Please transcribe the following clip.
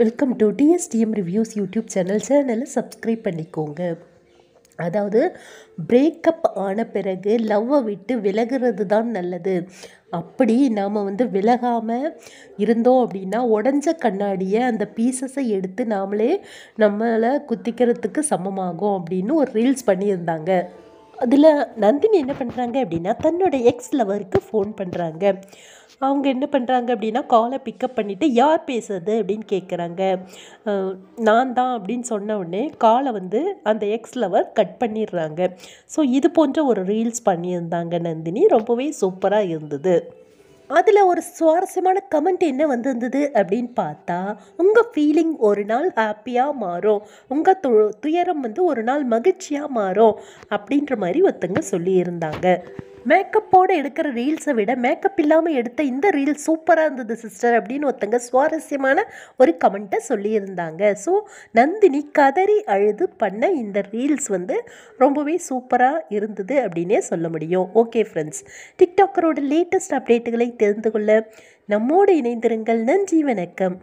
welcome to TSTM reviews YouTube channel சேனலை subscribe பண்ணிக்கோங்க அதாவது பிரேக்கப் ஆன பிறகு லவ்வை விட்டு விலகிறது தான் நல்லது அப்படி நாம் வந்து விலகாமல் இருந்தோம் அப்படின்னா உடஞ்ச கண்ணாடியை அந்த பீசஸை எடுத்து நாமளே நம்மளை குத்திக்கிறதுக்கு சமமாகும் அப்படின்னு ஒரு ரீல்ஸ் பண்ணியிருந்தாங்க அதில் நந்தினி என்ன பண்ணுறாங்க அப்படின்னா தன்னோட எக்ஸ் லவருக்கு ஃபோன் பண்ணுறாங்க அவங்க என்ன பண்ணுறாங்க அப்படின்னா காலை பிக்கப் பண்ணிவிட்டு யார் பேசுறது அப்படின்னு கேட்குறாங்க நான் தான் அப்படின்னு சொன்ன உடனே காலை வந்து அந்த எக்ஸ் லவர் கட் பண்ணிடுறாங்க ஸோ இது போன்ற ஒரு ரீல்ஸ் பண்ணியிருந்தாங்க நந்தினி ரொம்பவே சூப்பராக இருந்தது அதில் ஒரு சுவாரஸ்யமான கமெண்ட் என்ன வந்திருந்தது அப்படின்னு பார்த்தா உங்கள் ஃபீலிங் ஒரு நாள் ஹாப்பியாக மாறும் உங்கள் து துயரம் வந்து ஒரு நாள் மகிழ்ச்சியாக மாறும் அப்படின்ற மாதிரி ஒருத்தங்க சொல்லியிருந்தாங்க மேக்கப்போடு எடுக்கிற ரீல்ஸை விட மேக்கப் இல்லாமல் எடுத்த இந்த ரீல்ஸ் சூப்பராக இருந்தது சிஸ்டர் அப்படின்னு ஒருத்தங்க சுவாரஸ்யமான ஒரு கமெண்ட்டை சொல்லியிருந்தாங்க ஸோ நந்தினி கதறி அழுது பண்ண இந்த ரீல்ஸ் வந்து ரொம்பவே சூப்பராக இருந்தது அப்படின்னே சொல்ல முடியும் ஓகே ஃப்ரெண்ட்ஸ் டிக்டாக்கரோட லேட்டஸ்ட் அப்டேட்டுகளை தெரிந்து கொள்ள நம்மோடு இணைந்திருங்கள் நன்றி வணக்கம்